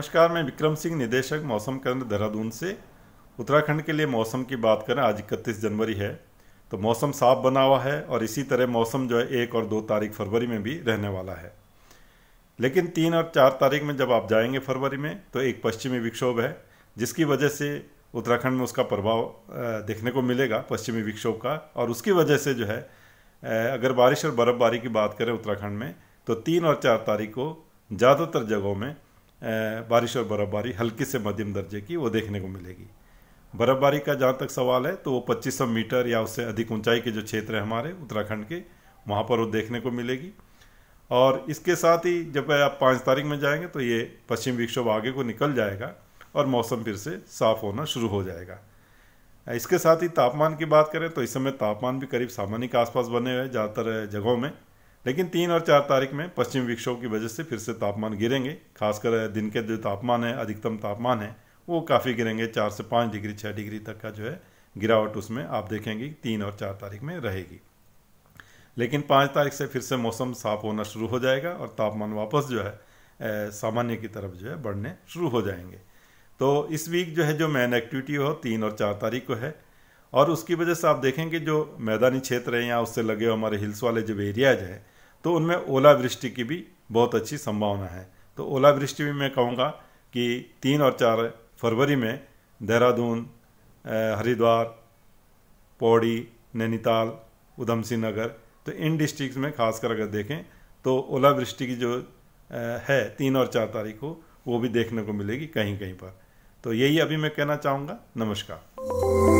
नमस्कार मैं विक्रम सिंह निदेशक मौसम केंद्र देहरादून से उत्तराखंड के लिए मौसम की बात करें आज इकतीस जनवरी है तो मौसम साफ बना हुआ है और इसी तरह मौसम जो है एक और दो तारीख फरवरी में भी रहने वाला है लेकिन तीन और चार तारीख में जब आप जाएंगे फरवरी में तो एक पश्चिमी विक्षोभ है जिसकी वजह से उत्तराखंड में उसका प्रभाव देखने को मिलेगा पश्चिमी विक्षोभ का और उसकी वजह से जो है अगर बारिश और बर्फ़बारी की बात करें उत्तराखंड में तो तीन और चार तारीख को ज़्यादातर जगहों में बारिश और बर्फबारी हल्की से मध्यम दर्जे की वो देखने को मिलेगी बर्फबारी का जहाँ तक सवाल है तो वो 2500 मीटर या उससे अधिक ऊंचाई के जो क्षेत्र है हमारे उत्तराखंड के वहाँ पर वो देखने को मिलेगी और इसके साथ ही जब आप पाँच तारीख में जाएंगे तो ये पश्चिम विक्षोभ आगे को निकल जाएगा और मौसम फिर से साफ़ होना शुरू हो जाएगा इसके साथ ही तापमान की बात करें तो इस समय तापमान भी करीब सामान्य के आसपास बने हुए ज़्यादातर जगहों में लेकिन तीन और चार तारीख में पश्चिम विक्षोभ की वजह से फिर से तापमान गिरेंगे खासकर दिन के जो तापमान है अधिकतम तापमान है वो काफ़ी गिरेंगे चार से पाँच डिग्री छः डिग्री तक का जो है गिरावट उसमें आप देखेंगे तीन और चार तारीख में रहेगी लेकिन पाँच तारीख से फिर से मौसम साफ होना शुरू हो जाएगा और तापमान वापस जो है सामान्य की तरफ जो है बढ़ने शुरू हो जाएंगे तो इस वीक जो है जो मेन एक्टिविटी हो तीन और चार तारीख को है और उसकी वजह से आप देखेंगे जो मैदानी क्षेत्र हैं या उससे लगे हुए हमारे हिल्स वाले जब एरियाज हैं तो उनमें ओलावृष्टि की भी बहुत अच्छी संभावना है तो ओलावृष्टि भी मैं कहूँगा कि तीन और चार फरवरी में देहरादून हरिद्वार पौड़ी नैनीताल उधम सिंह नगर तो इन डिस्ट्रिक्ट में खासकर अगर देखें तो ओलावृष्टि की जो है तीन और चार तारीख को वो भी देखने को मिलेगी कहीं कहीं पर तो यही अभी मैं कहना चाहूँगा नमस्कार